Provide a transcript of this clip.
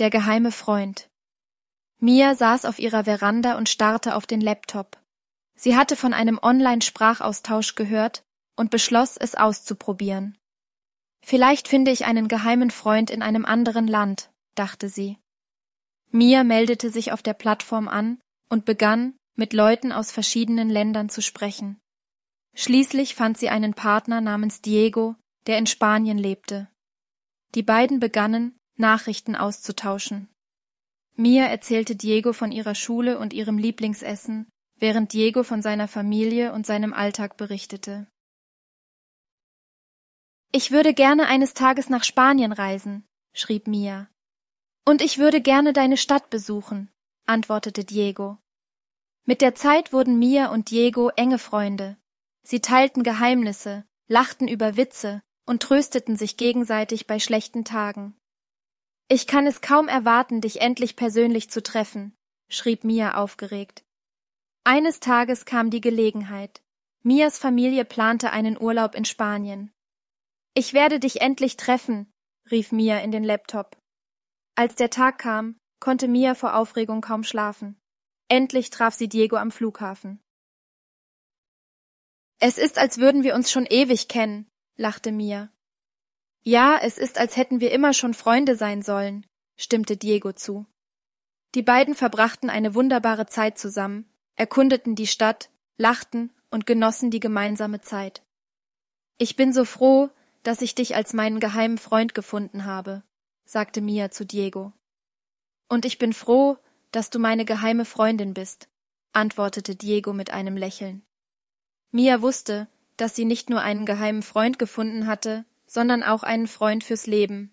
Der geheime Freund. Mia saß auf ihrer Veranda und starrte auf den Laptop. Sie hatte von einem Online-Sprachaustausch gehört und beschloss, es auszuprobieren. Vielleicht finde ich einen geheimen Freund in einem anderen Land, dachte sie. Mia meldete sich auf der Plattform an und begann, mit Leuten aus verschiedenen Ländern zu sprechen. Schließlich fand sie einen Partner namens Diego, der in Spanien lebte. Die beiden begannen, Nachrichten auszutauschen. Mia erzählte Diego von ihrer Schule und ihrem Lieblingsessen, während Diego von seiner Familie und seinem Alltag berichtete. Ich würde gerne eines Tages nach Spanien reisen, schrieb Mia. Und ich würde gerne deine Stadt besuchen, antwortete Diego. Mit der Zeit wurden Mia und Diego enge Freunde. Sie teilten Geheimnisse, lachten über Witze und trösteten sich gegenseitig bei schlechten Tagen. Ich kann es kaum erwarten, dich endlich persönlich zu treffen, schrieb Mia aufgeregt. Eines Tages kam die Gelegenheit. Mias Familie plante einen Urlaub in Spanien. Ich werde dich endlich treffen, rief Mia in den Laptop. Als der Tag kam, konnte Mia vor Aufregung kaum schlafen. Endlich traf sie Diego am Flughafen. Es ist, als würden wir uns schon ewig kennen, lachte Mia. Ja, es ist, als hätten wir immer schon Freunde sein sollen, stimmte Diego zu. Die beiden verbrachten eine wunderbare Zeit zusammen, erkundeten die Stadt, lachten und genossen die gemeinsame Zeit. Ich bin so froh, dass ich dich als meinen geheimen Freund gefunden habe, sagte Mia zu Diego. Und ich bin froh, dass du meine geheime Freundin bist, antwortete Diego mit einem Lächeln. Mia wusste, dass sie nicht nur einen geheimen Freund gefunden hatte, sondern auch einen Freund fürs Leben.